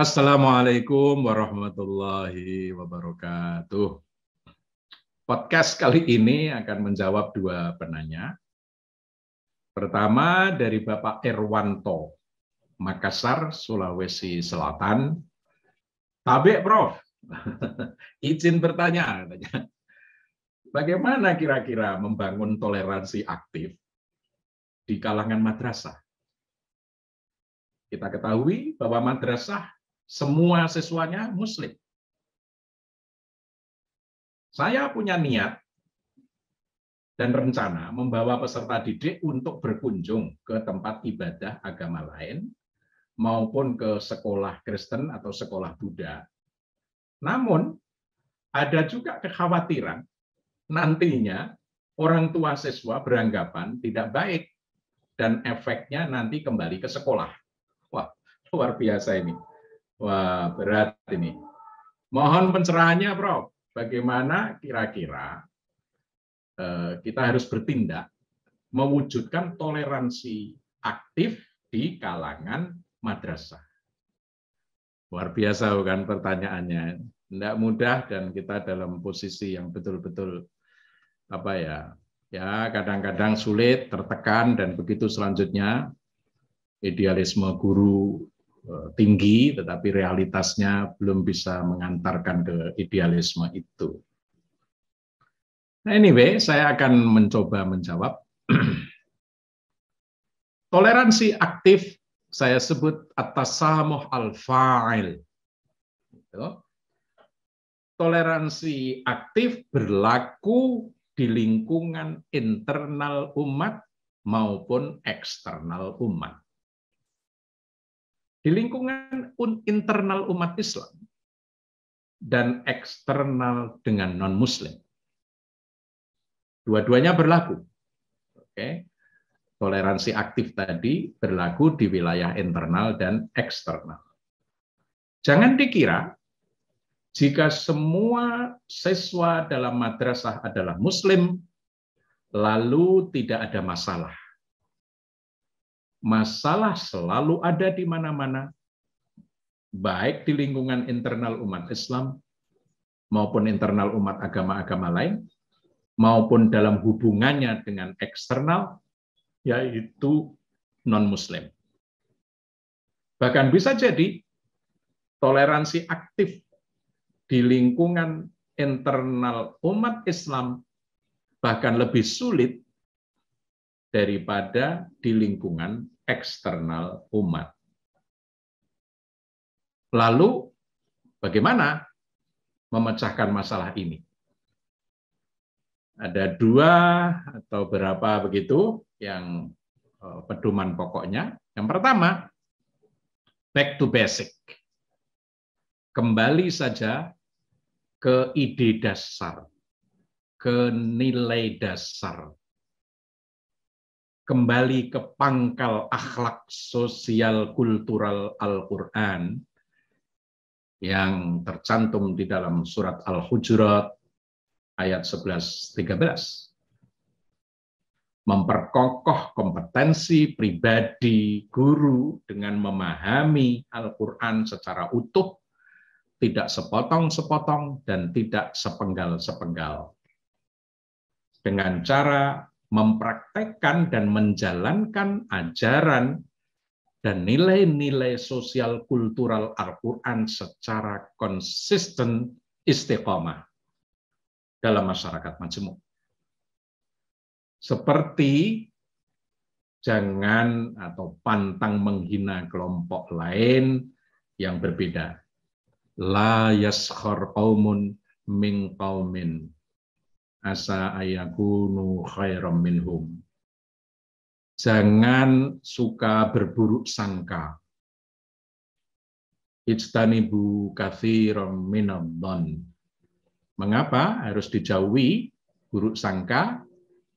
Assalamualaikum warahmatullahi wabarakatuh. Podcast kali ini akan menjawab dua penanya. Pertama dari Bapak Erwanto, Makassar, Sulawesi Selatan. Tabe, Prof. Izin bertanya. Bagaimana kira-kira membangun toleransi aktif di kalangan madrasah? Kita ketahui bahwa madrasah semua siswanya Muslim. Saya punya niat dan rencana membawa peserta didik untuk berkunjung ke tempat ibadah agama lain maupun ke sekolah Kristen atau sekolah Buddha. Namun, ada juga kekhawatiran nantinya orang tua siswa beranggapan tidak baik dan efeknya nanti kembali ke sekolah. Wah, luar biasa ini. Wah, berat ini. Mohon pencerahannya, Prof. Bagaimana kira-kira eh, kita harus bertindak mewujudkan toleransi aktif di kalangan madrasah. Luar biasa bukan pertanyaannya. Tidak mudah dan kita dalam posisi yang betul-betul apa ya? Ya, kadang-kadang sulit, tertekan dan begitu selanjutnya idealisme guru Eh, tinggi, tetapi realitasnya belum bisa mengantarkan ke idealisme itu. Nah, anyway, saya akan mencoba menjawab. Toleransi aktif saya sebut atasamuh al-fa'il. Gitu. Toleransi aktif berlaku di lingkungan internal umat maupun eksternal umat. Di lingkungan internal umat Islam dan eksternal dengan non-Muslim. Dua-duanya berlaku. Oke. Toleransi aktif tadi berlaku di wilayah internal dan eksternal. Jangan dikira jika semua siswa dalam madrasah adalah Muslim, lalu tidak ada masalah masalah selalu ada di mana-mana, baik di lingkungan internal umat Islam maupun internal umat agama-agama lain, maupun dalam hubungannya dengan eksternal, yaitu non-Muslim. Bahkan bisa jadi toleransi aktif di lingkungan internal umat Islam bahkan lebih sulit daripada di lingkungan eksternal umat. Lalu, bagaimana memecahkan masalah ini? Ada dua atau berapa begitu yang eh, pedoman pokoknya. Yang pertama, back to basic. Kembali saja ke ide dasar, ke nilai dasar, kembali ke pangkal akhlak sosial kultural Al-Quran yang tercantum di dalam surat Al-Hujurat ayat 11-13. Memperkokoh kompetensi pribadi guru dengan memahami Al-Quran secara utuh, tidak sepotong-sepotong, dan tidak sepenggal-sepenggal. Dengan cara mempraktekkan dan menjalankan ajaran dan nilai-nilai sosial kultural Al-Quran secara konsisten istiqomah dalam masyarakat majemuk. Seperti jangan atau pantang menghina kelompok lain yang berbeda. La yaskhar qawmun min qawmin asa ayakunu khairam minhum. Jangan suka berburuk sangka. Ijtanibu minam don. Mengapa harus dijauhi buruk sangka?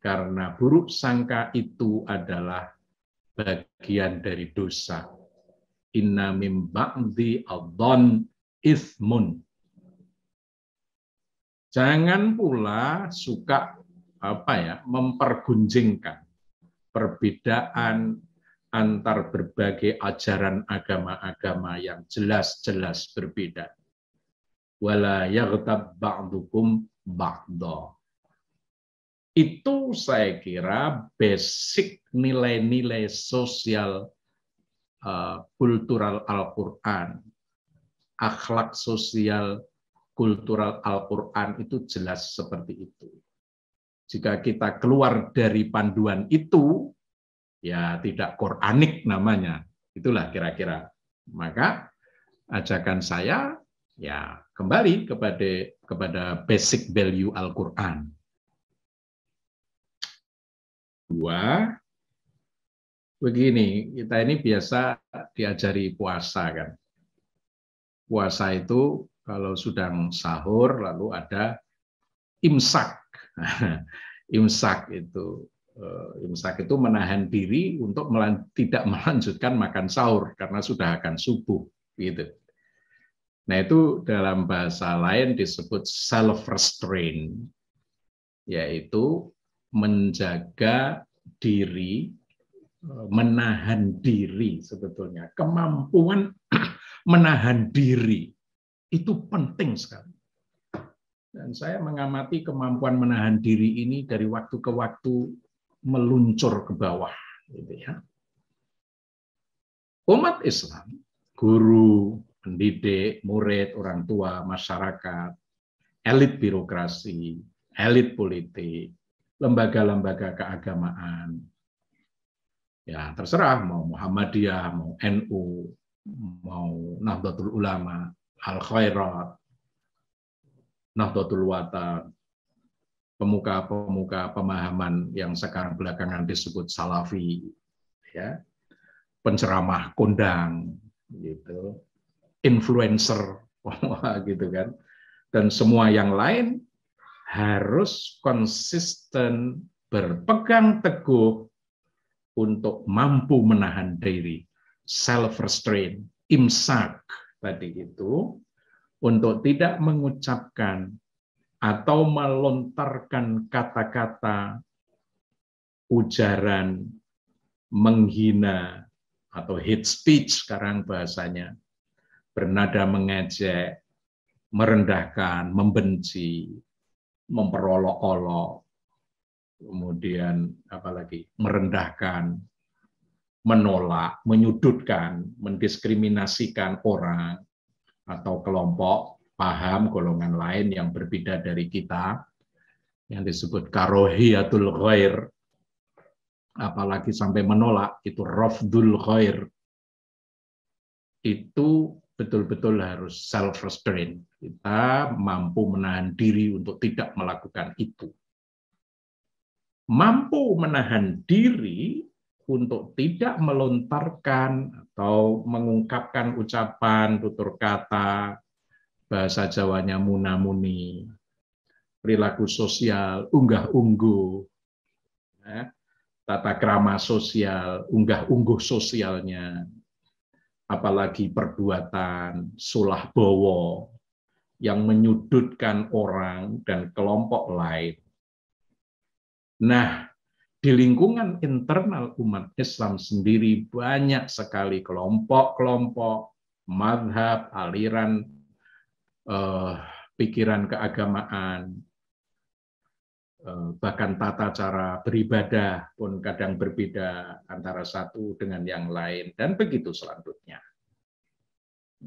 Karena buruk sangka itu adalah bagian dari dosa. Inna mim ba'di adhan ismun. Jangan pula suka apa ya mempergunjingkan perbedaan antar berbagai ajaran agama-agama yang jelas-jelas berbeda. Wala yaghtab ba'dukum ba'da. Itu saya kira basic nilai-nilai sosial uh, kultural Al-Quran, akhlak sosial kultural Al-Quran itu jelas seperti itu. Jika kita keluar dari panduan itu, ya tidak Quranik namanya. Itulah kira-kira. Maka ajakan saya ya kembali kepada kepada basic value Al-Qur'an. Dua, begini, kita ini biasa diajari puasa kan. Puasa itu kalau sudah sahur lalu ada imsak. imsak itu eh, imsak itu menahan diri untuk melan, tidak melanjutkan makan sahur karena sudah akan subuh gitu. Nah itu dalam bahasa lain disebut self restraint yaitu menjaga diri eh, menahan diri sebetulnya kemampuan menahan diri itu penting sekali. Dan saya mengamati kemampuan menahan diri ini dari waktu ke waktu meluncur ke bawah. Gitu ya. Umat Islam, guru, pendidik, murid, orang tua, masyarakat, elit birokrasi, elit politik, lembaga-lembaga keagamaan, ya terserah mau Muhammadiyah, mau NU, mau Nahdlatul Ulama, al khairat nahdlatul Wata, pemuka-pemuka pemahaman yang sekarang belakangan disebut salafi ya penceramah kondang gitu influencer gitu kan dan semua yang lain harus konsisten berpegang teguh untuk mampu menahan diri self restraint imsak tadi itu untuk tidak mengucapkan atau melontarkan kata-kata ujaran menghina atau hate speech sekarang bahasanya bernada mengejek, merendahkan, membenci, memperolok-olok, kemudian apalagi merendahkan, menolak, menyudutkan, mendiskriminasikan orang atau kelompok paham golongan lain yang berbeda dari kita yang disebut karohiyatul ghair apalagi sampai menolak itu rafdul ghair itu betul-betul harus self restraint. Kita mampu menahan diri untuk tidak melakukan itu. Mampu menahan diri untuk tidak melontarkan atau mengungkapkan ucapan tutur kata bahasa Jawanya munamuni perilaku sosial unggah-ungguh ya, tata krama sosial unggah-ungguh sosialnya apalagi perbuatan sulah bowo yang menyudutkan orang dan kelompok lain nah di lingkungan internal umat Islam sendiri banyak sekali kelompok-kelompok, madhab, aliran, eh, pikiran keagamaan, eh, bahkan tata cara beribadah pun kadang berbeda antara satu dengan yang lain, dan begitu selanjutnya.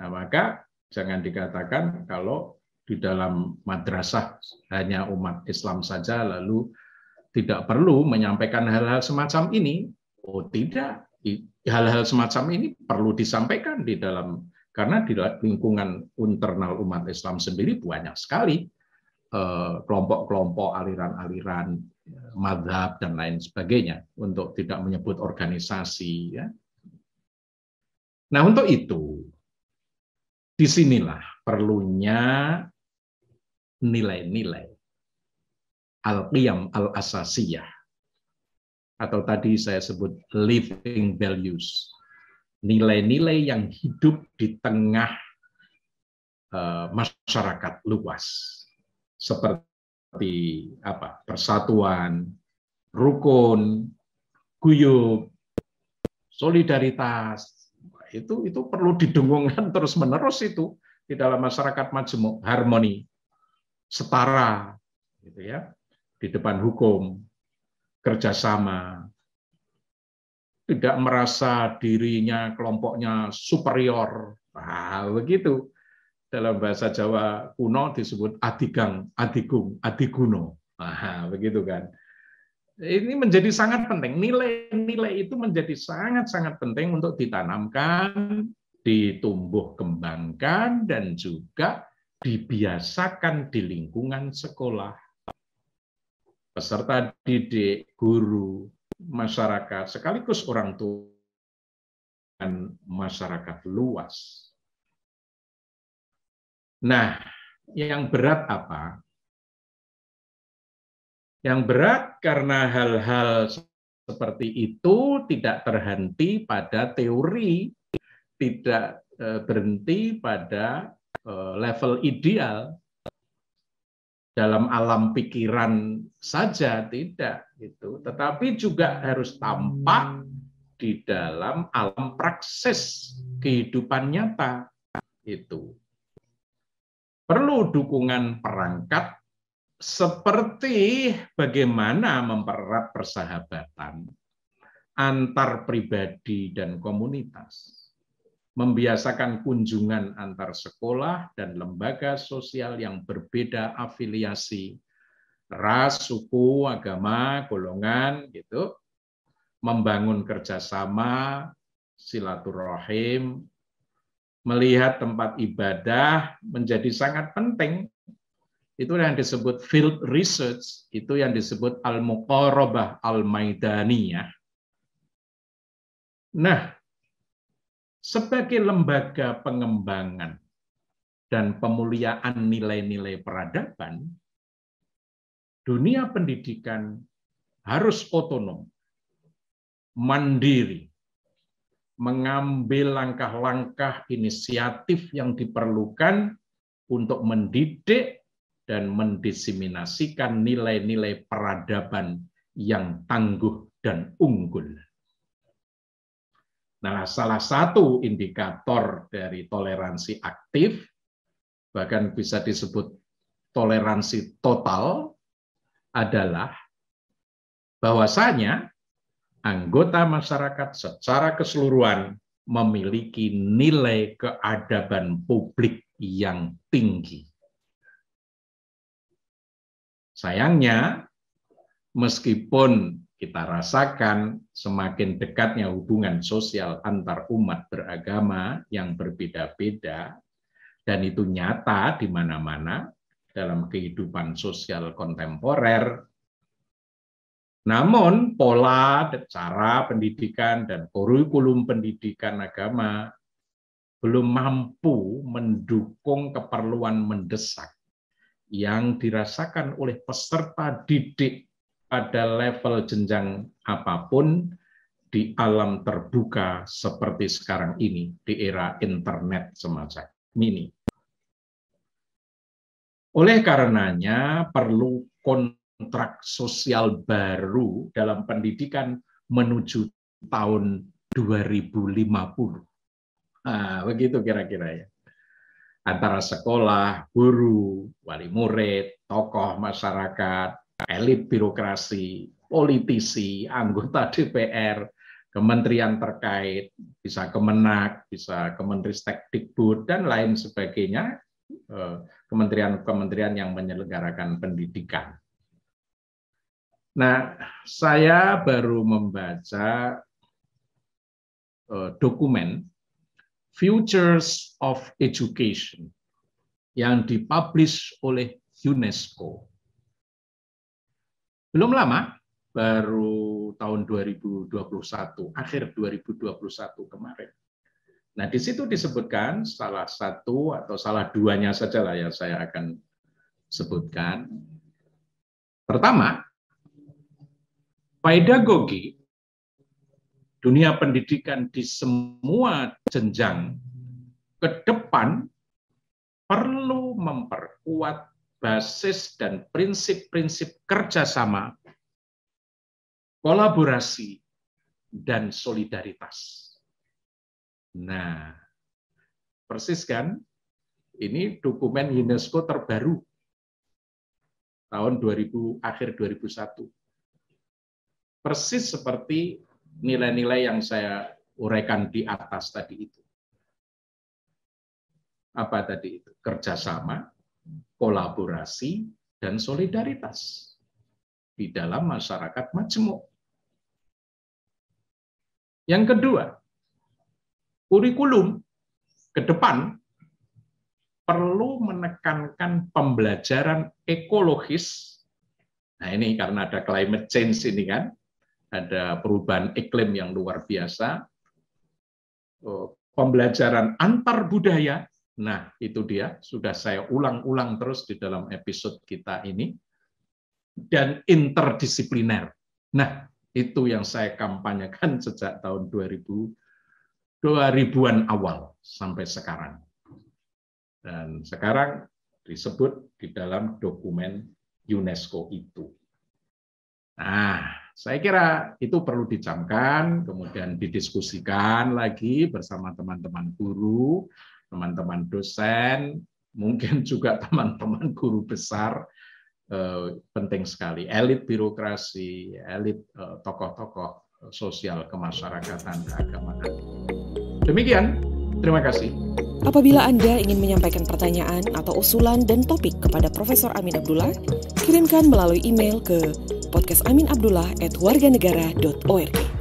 Nah, maka jangan dikatakan kalau di dalam madrasah hanya umat Islam saja lalu tidak perlu menyampaikan hal-hal semacam ini. Oh tidak, hal-hal semacam ini perlu disampaikan di dalam karena di lingkungan internal umat Islam sendiri banyak sekali eh, kelompok-kelompok, aliran-aliran, ya, madhab dan lain sebagainya untuk tidak menyebut organisasi. Ya. Nah untuk itu disinilah perlunya nilai-nilai al-qiyam al-asasiyah. Atau tadi saya sebut living values. Nilai-nilai yang hidup di tengah eh, masyarakat luas. Seperti apa? persatuan, rukun, guyub, solidaritas. Itu itu perlu didengungkan terus-menerus itu di dalam masyarakat majemuk, harmoni, setara gitu ya di depan hukum, kerjasama, tidak merasa dirinya, kelompoknya superior. Nah, begitu. Dalam bahasa Jawa kuno disebut adigang, adigung, adiguno. Nah, begitu kan. Ini menjadi sangat penting. Nilai-nilai itu menjadi sangat-sangat penting untuk ditanamkan, ditumbuh kembangkan, dan juga dibiasakan di lingkungan sekolah peserta didik, guru, masyarakat, sekaligus orang tua dan masyarakat luas. Nah, yang berat apa? Yang berat karena hal-hal seperti itu tidak terhenti pada teori, tidak eh, berhenti pada eh, level ideal, dalam alam pikiran saja tidak itu, tetapi juga harus tampak di dalam alam praksis kehidupan nyata itu perlu dukungan perangkat seperti bagaimana mempererat persahabatan antar pribadi dan komunitas membiasakan kunjungan antar sekolah dan lembaga sosial yang berbeda afiliasi, ras, suku, agama, golongan, gitu, membangun kerjasama, silaturahim, melihat tempat ibadah menjadi sangat penting. Itu yang disebut field research, itu yang disebut al-muqarabah al-maidaniyah. Nah, sebagai lembaga pengembangan dan pemuliaan nilai-nilai peradaban, dunia pendidikan harus otonom, mandiri, mengambil langkah-langkah inisiatif yang diperlukan untuk mendidik dan mendiseminasikan nilai-nilai peradaban yang tangguh dan unggul. Nah, salah satu indikator dari toleransi aktif, bahkan bisa disebut toleransi total, adalah bahwasanya anggota masyarakat secara keseluruhan memiliki nilai keadaban publik yang tinggi. Sayangnya, meskipun kita rasakan semakin dekatnya hubungan sosial antar umat beragama yang berbeda-beda, dan itu nyata di mana-mana dalam kehidupan sosial kontemporer. Namun, pola, cara pendidikan, dan kurikulum pendidikan agama belum mampu mendukung keperluan mendesak yang dirasakan oleh peserta didik pada level jenjang apapun di alam terbuka seperti sekarang ini di era internet semacam ini. Oleh karenanya perlu kontrak sosial baru dalam pendidikan menuju tahun 2050. Nah, begitu kira-kira ya. Antara sekolah, guru, wali murid, tokoh masyarakat, elit birokrasi, politisi, anggota DPR, kementerian terkait, bisa kemenak, bisa kementerian dikbud, dan lain sebagainya, eh, kementerian-kementerian yang menyelenggarakan pendidikan. Nah, saya baru membaca eh, dokumen Futures of Education yang dipublish oleh UNESCO belum lama, baru tahun 2021, akhir 2021 kemarin. Nah, di situ disebutkan salah satu atau salah duanya saja lah yang saya akan sebutkan. Pertama, pedagogi dunia pendidikan di semua jenjang ke depan perlu memperkuat basis dan prinsip-prinsip kerjasama, kolaborasi, dan solidaritas. Nah, persis kan? Ini dokumen UNESCO terbaru tahun 2000 akhir 2001. Persis seperti nilai-nilai yang saya uraikan di atas tadi itu. Apa tadi itu? Kerjasama, kolaborasi, dan solidaritas di dalam masyarakat majemuk. Yang kedua, kurikulum ke depan perlu menekankan pembelajaran ekologis. Nah ini karena ada climate change ini kan, ada perubahan iklim yang luar biasa, eh, pembelajaran antar budaya, Nah, itu dia. Sudah saya ulang-ulang terus di dalam episode kita ini. Dan interdisipliner. Nah, itu yang saya kampanyekan sejak tahun 2000, an awal sampai sekarang. Dan sekarang disebut di dalam dokumen UNESCO itu. Nah, saya kira itu perlu dicamkan, kemudian didiskusikan lagi bersama teman-teman guru, teman-teman dosen, mungkin juga teman-teman guru besar eh, penting sekali. Elit birokrasi, elit eh, tokoh-tokoh eh, sosial kemasyarakatan keagamaan. Demikian, terima kasih. Apabila Anda ingin menyampaikan pertanyaan atau usulan dan topik kepada Profesor Amin Abdullah, kirimkan melalui email ke podcastaminabdullah@warganegara.org.